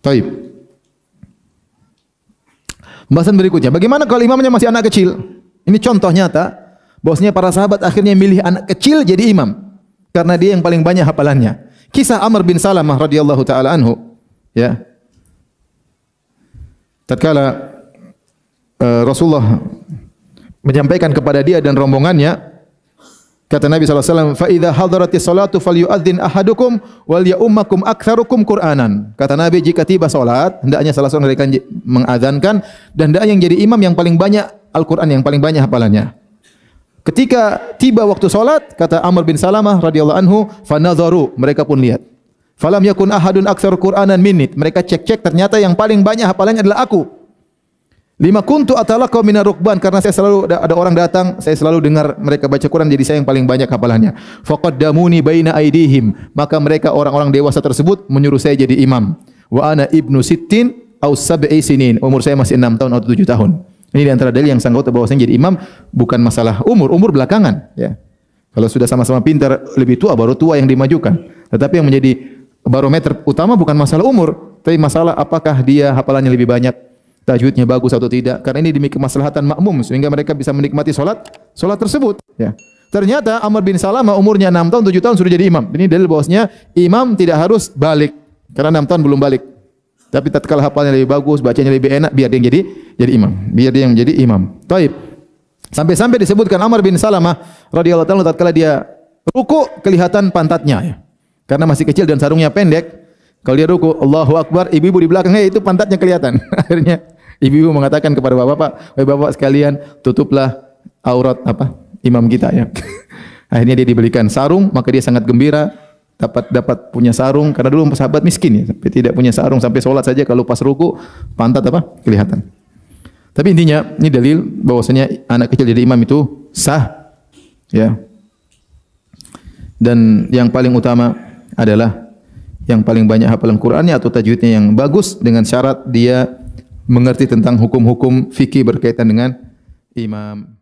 Taib. Pembahasan berikutnya, bagaimana kalau imamnya masih anak kecil? Ini contoh nyata Bosnya para sahabat akhirnya milih anak kecil jadi imam karena dia yang paling banyak hafalannya. Kisah Amr bin Salamah radhiyallahu taala anhu, ya. Tatkala uh, Rasulullah menyampaikan kepada dia dan rombongannya Kata Nabi SAW, فَإِذَا حَضَرَتِ salatu فَلْيُؤَذِّنْ أَحَدُكُمْ وَلْيَأُمَّكُمْ أَكْثَرُكُمْ قُرْآنًا. Kata Nabi, jika tiba salat, hendaknya salah seorang mereka kalian mengadzankan dan hendaknya yang jadi imam yang paling banyak Al-Qur'an yang paling banyak hafalannya. Ketika tiba waktu salat, kata Amr bin Salamah radhiyallahu anhu, "Fanadharu," mereka pun lihat. "Falam yakun ahadun aktsar Qur'anan minni." Mereka cek-cek ternyata yang paling banyak hafalannya adalah aku. Lima kuntu atalaqau minar rukban karena saya selalu ada orang datang, saya selalu dengar mereka baca Quran jadi saya yang paling banyak hafalannya. Faqaddamuni bayna aidihim, maka mereka orang-orang dewasa tersebut menyuruh saya jadi imam. Wa ana ibnu sittin au sab'i sinin. Umur saya masih enam tahun atau tujuh tahun. Ini di antara dalil yang sanggup saya jadi imam bukan masalah umur, umur belakangan, ya. Kalau sudah sama-sama pintar lebih tua baru tua yang dimajukan. Tetapi yang menjadi barometer utama bukan masalah umur, tapi masalah apakah dia hafalannya lebih banyak, tajwidnya bagus atau tidak karena ini demi kemaslahatan makmum sehingga mereka bisa menikmati salat salat tersebut ya ternyata Amr bin Salamah umurnya 6 tahun 7 tahun sudah jadi imam ini dalil bahwasanya imam tidak harus balik karena 6 tahun belum balik tapi tatkala hafalnya lebih bagus, bacanya lebih enak, biar dia yang jadi jadi imam. Biar dia yang menjadi imam. Taib. Sampai-sampai disebutkan Amr bin Salamah radhiyallahu taala tatkala dia ruku kelihatan pantatnya ya. Karena masih kecil dan sarungnya pendek. Kalau dia ruku, Allahu Akbar, ibu-ibu di belakangnya itu pantatnya kelihatan. Akhirnya Ibu-ibu mengatakan kepada bapak-bapak, "Wahai bapak sekalian, tutuplah aurat apa? Imam kita ya." Akhirnya dia diberikan sarung, maka dia sangat gembira dapat dapat punya sarung karena dulu sahabat miskin ya, sampai tidak punya sarung sampai sholat saja kalau pas ruku pantat apa kelihatan. Tapi intinya ini dalil bahwasanya anak kecil jadi imam itu sah ya. Dan yang paling utama adalah yang paling banyak hafalan Qur'annya atau tajwidnya yang bagus dengan syarat dia mengerti tentang hukum-hukum fikih berkaitan dengan imam.